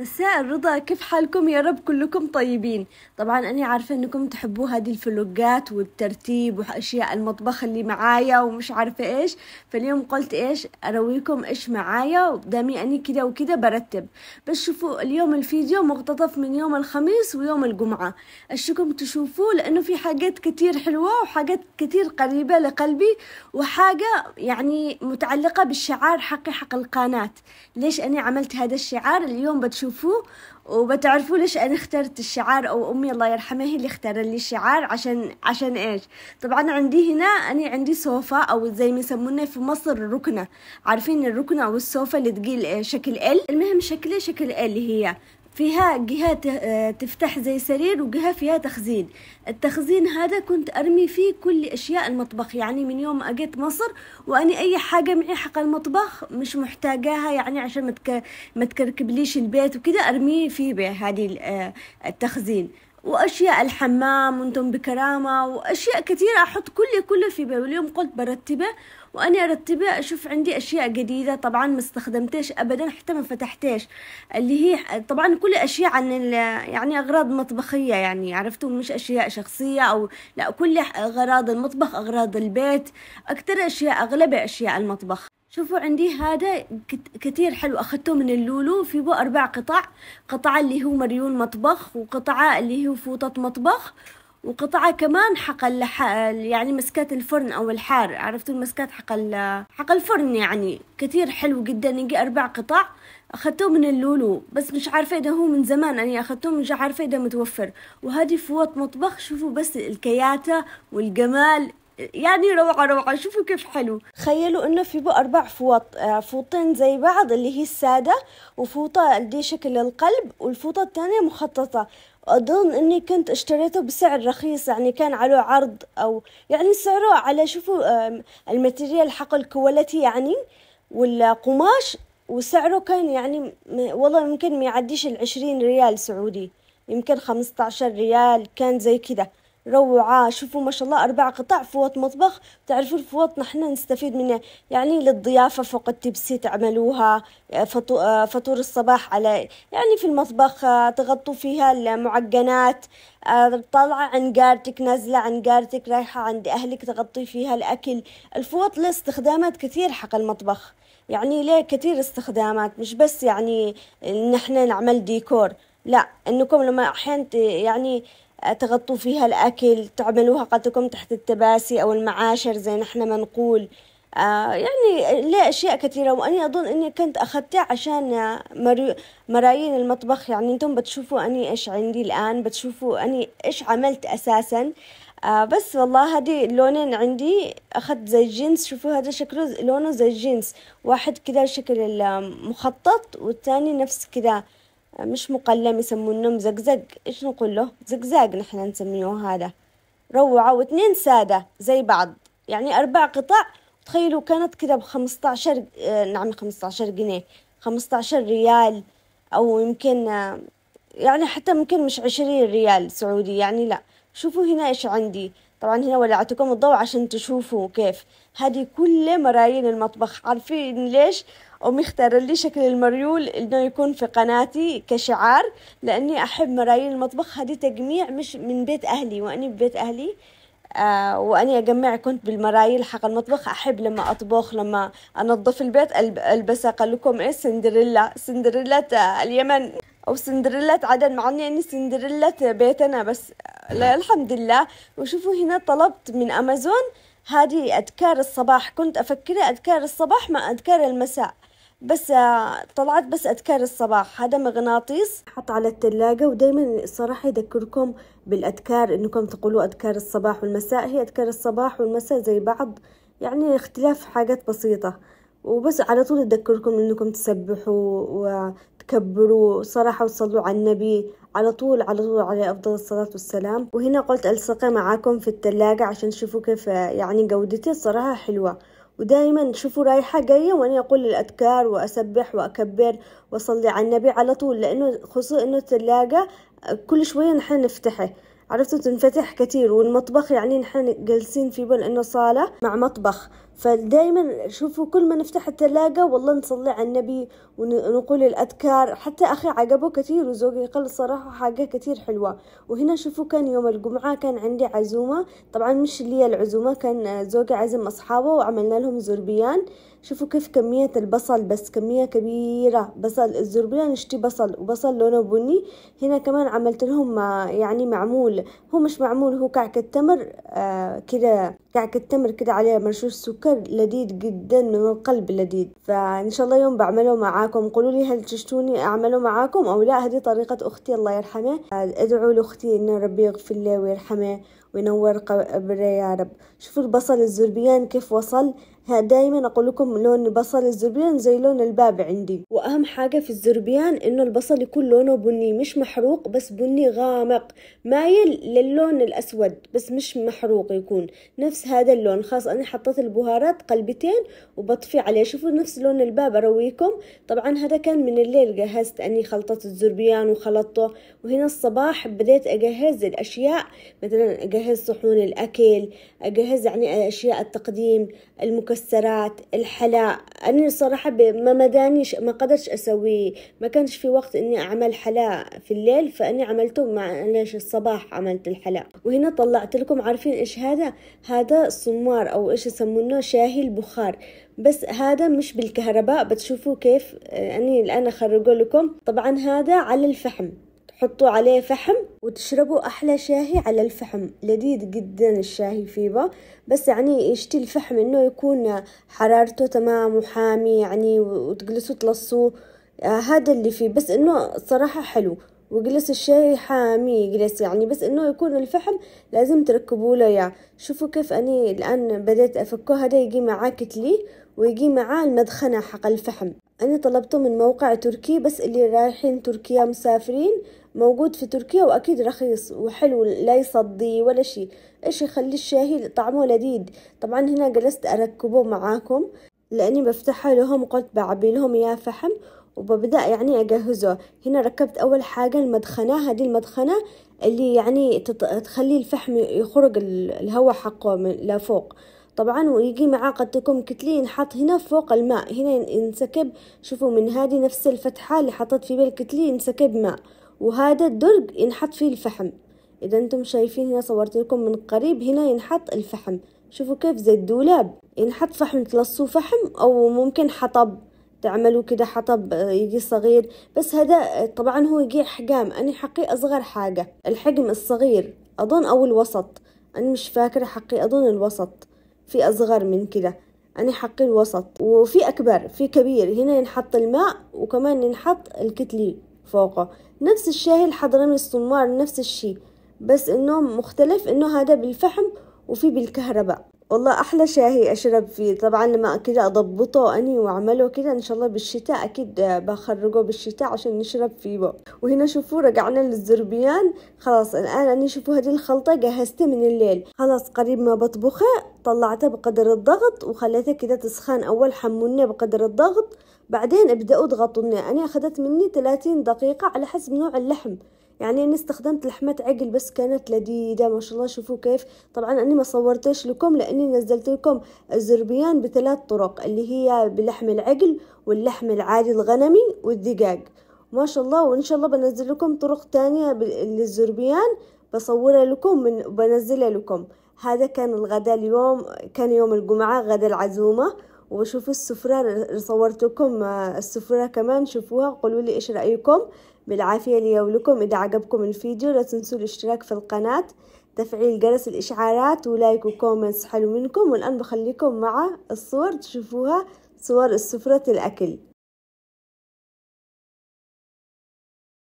مساء الرضا كيف حالكم يا رب كلكم طيبين طبعا أنا عارفة أنكم تحبوا هذه الفلوجات والترتيب وأشياء المطبخ اللي معايا ومش عارفة إيش فاليوم قلت إيش أرويكم إيش معايا ودامي أني كده وكده برتب بس شوفوا اليوم الفيديو مقتطف من يوم الخميس ويوم الجمعة أشكم تشوفوه لأنه في حاجات كتير حلوة وحاجات كتير قريبة لقلبي وحاجة يعني متعلقة بالشعار حقي حق القناة ليش أني عملت هذا الشعار اليوم بتشوفوا تشوفوه وبتعرفوا ليش انا اخترت الشعار او امي الله يرحمها هي اللي اختار لي الشعار عشان عشان ايش طبعا عندي هنا انا عندي صوفة او زي ما يسمونه في مصر الركنة عارفين الركنة او الصوفة اللي تقيل آه، شكل ال المهم شكلها شكل ال هي فيها جهة آه، تفتح زي سرير وجهة فيها تخزين التخزين هذا كنت أرمي فيه كل أشياء المطبخ يعني من يوم ما أجيت مصر وأني أي حاجة معي حق المطبخ مش محتاجاها يعني عشان ما ما تكركبليش البيت وكده أرميه فيه بهذه آه، التخزين وأشياء الحمام وأنتم بكرامة وأشياء كثيرة أحط كله كله في بيه واليوم قلت برتبه وأنا أرتبها أشوف عندي أشياء جديدة طبعا ما استخدمتهاش أبدا حتى ما فتحتهاش اللي هي طبعا كل أشياء عن يعني أغراض مطبخية يعني عرفتوا مش أشياء شخصية أو لا كل أغراض المطبخ أغراض البيت أكثر أشياء أغلب أشياء المطبخ شوفوا عندي هذا كتير حلو أخذته من اللولو في بو أربع قطع قطعة اللي هو مريون مطبخ وقطعة اللي هو فوطة مطبخ وقطعها كمان حقل لح... يعني مسكات الفرن او الحار عرفتوا المسكات حقل حقل الفرن يعني كتير حلو جدا يجي اربع قطع أخذته من اللولو بس مش عارفه اذا هو من زمان اني يعني أخذته مش عارفه اذا متوفر وهذه فوط مطبخ شوفوا بس الكياتة والجمال يعني روعة روعة شوفوا كيف حلو تخيلوا انه في بو اربع فوط آه، فوطين زي بعض اللي هي السادة وفوطة دي شكل القلب والفوطة الثانية مخططة أظن إني كنت اشتريته بسعر رخيص يعني كان عليه عرض أو يعني سعره على شوفوا الماتيريال حق الكواليتي يعني والقماش وسعره كان يعني والله يمكن ما يعديش العشرين ريال سعودي يمكن خمسة عشر ريال كان زي كده روعة شوفوا ما شاء الله أربع قطع فوط مطبخ تعرفوا الفوط نحن نستفيد منه يعني للضيافة فوق التبسي تعملوها فطور الصباح على يعني في المطبخ آه، تغطوا فيها المعجنات آه، طالعة عن جارتك نازلة عن جارتك رايحة عند أهلك تغطي فيها الأكل الفوط له استخدامات كثير حق المطبخ يعني له كثير استخدامات مش بس يعني نحن نعمل ديكور لا انكم لما احيانا يعني تغطوا فيها الأكل تعملوها قدكم تحت التباسي أو المعاشر زي نحن ما نقول آه، يعني لا أشياء كثيرة وأني أظن أني كنت أخذتها عشان مرايين المطبخ يعني أنتم بتشوفوا أني إيش عندي الآن بتشوفوا أني إيش عملت أساسا آه بس والله هذه اللونين عندي أخذت زي الجينز شوفوا هذا شكله لونه زي الجينز واحد كده شكل المخطط والثاني نفس كده مش مقلم يسمونه مزقزق إيش نقول له زقزاق نحن نسميه هذا روعة واثنين سادة زي بعض يعني أربع قطع تخيلوا كانت كده عشر آه، نعم خمسة عشر جنيه خمسة عشر ريال أو يمكن آه، يعني حتى ممكن مش عشرين ريال سعودي يعني لا شوفوا هنا إيش عندي طبعا هنا ولعتكم الضوء عشان تشوفوا كيف هذه كل مرايين المطبخ عارفين ليش أمي اختارت لي شكل المريول إنه يكون في قناتي كشعار لأني أحب مرايل المطبخ هذه تجميع مش من بيت أهلي وأني ببيت أهلي آه وأني أجمع كنت بالمرايل حق المطبخ أحب لما أطبخ لما أنظف البيت ألبس أقول لكم إيه سندريلا سندريلا اليمن أو سندريلا عدن مع إني سندريلا بيتنا بس لا الحمد لله وشوفوا هنا طلبت من أمازون هذه أذكار الصباح كنت أفكر أذكار الصباح مع أذكار المساء بس آه، طلعت بس أذكار الصباح هذا مغناطيس حط على الثلاجة ودايما الصراحة يذكركم بالأذكار إنكم تقولوا أذكار الصباح والمساء هي أذكار الصباح والمساء زي بعض يعني اختلاف حاجات بسيطة وبس على طول أذكركم إنكم تسبحوا وتكبروا صراحة وتصلوا على النبي على طول على طول على أفضل الصلاة والسلام وهنا قلت ألصقه معاكم في الثلاجة عشان تشوفوا كيف يعني جودتي الصراحة حلوة ودائما تشوفوا رايحة جاية وأنا أقول الأذكار وأسبح وأكبر وأصلي على النبي على طول لأنه خصوصا إنه الثلاجة كل شوية نحن نفتحه عرفتوا تنفتح كثير والمطبخ يعني نحن جالسين فيه إنه صالة مع مطبخ فدائما شوفوا كل ما نفتح التلاجة والله نصلي على النبي ونقول الأذكار حتى أخي عقبه كثير وزوجي قال الصراحة حاجة كثير حلوة وهنا شوفوا كان يوم الجمعة كان عندي عزومة طبعا مش لي العزومة كان زوجي عزم أصحابه وعملنا لهم زربيان شوفوا كيف كمية البصل بس كمية كبيرة بصل الزربية نشتي بصل وبصل لونه بني هنا كمان عملت لهم آه، يعني معمول هو مش معمول هو كعكة تمر آه، كده كعكة تمر كده عليها مرشوش سكر لذيذ جدا من القلب لذيذ فإن شاء الله يوم بعمله معاكم قولوا لي هل تشتوني أعمله معاكم أو لا هذه طريقة أختي الله يرحمه آه، أدعو لأختي إن ربي يغفر له ويرحمه وينور قبره يا رب شوفوا البصل الزربيان كيف وصل دائما اقول لكم لون بصل الزربيان زي لون الباب عندي واهم حاجه في الزربيان انه البصل يكون لونه بني مش محروق بس بني غامق مايل للون الاسود بس مش محروق يكون نفس هذا اللون خاص انا حطيت البهارات قلبتين وبطفي عليه شوفوا نفس لون الباب ارويكم طبعا هذا كان من الليل جهزت اني خلطت الزربيان وخلطته وهنا الصباح بديت اجهز الاشياء مثلا اجهز صحون الاكل اجهز يعني اشياء التقديم المك المكسرات الحلا انا الصراحه ما مدانيش ما قدرتش اسويه ما كانش في وقت اني اعمل حلا في الليل فاني عملته مع ليش الصباح عملت الحلا وهنا طلعت لكم عارفين ايش هذا هذا صمار او ايش يسمونه شاهي البخار بس هذا مش بالكهرباء بتشوفوا كيف آه، اني الان اخرجه لكم طبعا هذا على الفحم حطوا عليه فحم وتشربوا أحلى شاهي على الفحم لذيذ جدا الشاهي فيبا بس يعني يشتي الفحم إنه يكون حرارته تمام وحامي يعني وتجلسوا تلصوه آه هذا اللي فيه بس إنه صراحة حلو وجلس الشاي حامي جلس يعني بس انه يكون الفحم لازم تركبوا له اياه شوفوا كيف اني الان بديت افكه هذا يجي معاه كتلي ويجي معاه المدخنة حق الفحم أنا طلبته من موقع تركي بس اللي رايحين تركيا مسافرين موجود في تركيا وأكيد رخيص وحلو لا يصدي ولا شي إيش يخلي الشاهي طعمه لذيذ طبعا هنا جلست أركبه معاكم لأني بفتحه لهم قلت بعبي لهم يا فحم وببدأ يعني أجهزه هنا ركبت أول حاجة المدخنة هذه المدخنة اللي يعني تخلي الفحم يخرج الهواء حقه من لفوق طبعا ويجي معاه قد تكون كتلي ينحط هنا فوق الماء هنا ينسكب شوفوا من هذه نفس الفتحة اللي حطت في بالكتلي ينسكب ماء وهذا الدرج ينحط فيه الفحم إذا أنتم شايفين هنا صورت لكم من قريب هنا ينحط الفحم شوفوا كيف زي الدولاب ينحط فحم تلصوا فحم أو ممكن حطب تعملوا كده حطب آه، يجي صغير بس هذا آه، طبعا هو يجي حجام أنا حقي أصغر حاجة الحجم الصغير أظن أو الوسط أنا مش فاكرة حقي أظن الوسط في أصغر من كده أنا حق الوسط وفي أكبر في كبير هنا ينحط الماء وكمان ينحط الكتلي فوقه نفس الشاي الحضرمي الصمار نفس الشي بس إنه مختلف إنه هذا بالفحم وفي بالكهرباء والله أحلى شاهي أشرب فيه طبعا لما كده أضبطه أني وأعمله كده إن شاء الله بالشتاء أكيد بخرجه بالشتاء عشان نشرب فيه وهنا شوفوا رجعنا للزربيان خلاص الآن أني شوفوا هذه الخلطة جهزتها من الليل خلاص قريب ما بطبخها طلعتها بقدر الضغط وخليتها كده تسخن أول حموني بقدر الضغط بعدين ابدأوا اضغطوا أنا أخذت مني 30 دقيقة على حسب نوع اللحم يعني أنا استخدمت لحمة عقل بس كانت لذيذة ما شاء الله شوفوا كيف طبعا اني ما صورتش لكم لأني نزلت لكم الزربيان بثلاث طرق اللي هي بلحم العقل واللحم العادي الغنمي والدجاج ما شاء الله وإن شاء الله بنزل لكم طرق تانية للزربيان بصورها لكم من بنزلها لكم هذا كان الغداء اليوم كان يوم الجمعة غدا العزومة وشوفوا السفرة اللي صورتكم آه، السفرة كمان شوفوها قولوا لي إيش رأيكم بالعافية لي ولكم إذا عجبكم الفيديو لا تنسوا الاشتراك في القناة تفعيل جرس الإشعارات ولايك وكومنتس حلو منكم والآن بخليكم مع الصور تشوفوها صور السفرة الأكل